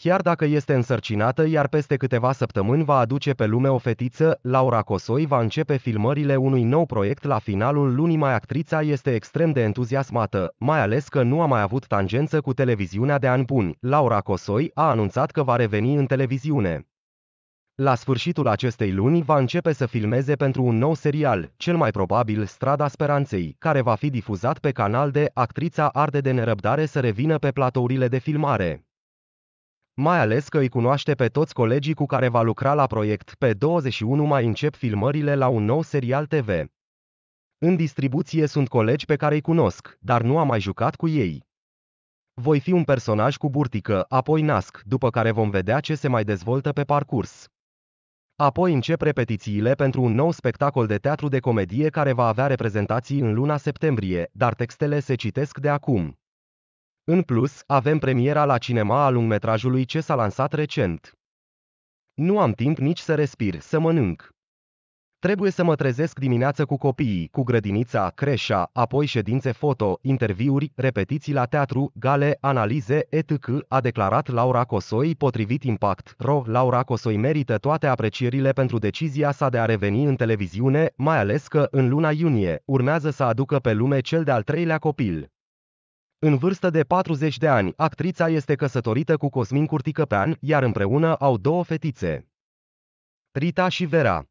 Chiar dacă este însărcinată, iar peste câteva săptămâni va aduce pe lume o fetiță, Laura Cosoi va începe filmările unui nou proiect la finalul lunii mai actrița este extrem de entuziasmată, mai ales că nu a mai avut tangență cu televiziunea de ani buni. Laura Cosoi a anunțat că va reveni în televiziune. La sfârșitul acestei luni va începe să filmeze pentru un nou serial, cel mai probabil Strada Speranței, care va fi difuzat pe canal de actrița arde de nerăbdare să revină pe platourile de filmare mai ales că îi cunoaște pe toți colegii cu care va lucra la proiect. Pe 21 mai încep filmările la un nou serial TV. În distribuție sunt colegi pe care îi cunosc, dar nu am mai jucat cu ei. Voi fi un personaj cu burtică, apoi nasc, după care vom vedea ce se mai dezvoltă pe parcurs. Apoi încep repetițiile pentru un nou spectacol de teatru de comedie care va avea reprezentații în luna septembrie, dar textele se citesc de acum. În plus, avem premiera la cinema a lungmetrajului ce s-a lansat recent. Nu am timp nici să respir, să mănânc. Trebuie să mă trezesc dimineață cu copiii, cu grădinița, creșa, apoi ședințe foto, interviuri, repetiții la teatru, gale, analize, etc., a declarat Laura Cosoi potrivit Impact. Ro, Laura Cosoi merită toate aprecierile pentru decizia sa de a reveni în televiziune, mai ales că, în luna iunie, urmează să aducă pe lume cel de-al treilea copil. În vârstă de 40 de ani, actrița este căsătorită cu Cosmin Curticăpean, iar împreună au două fetițe. Rita și Vera.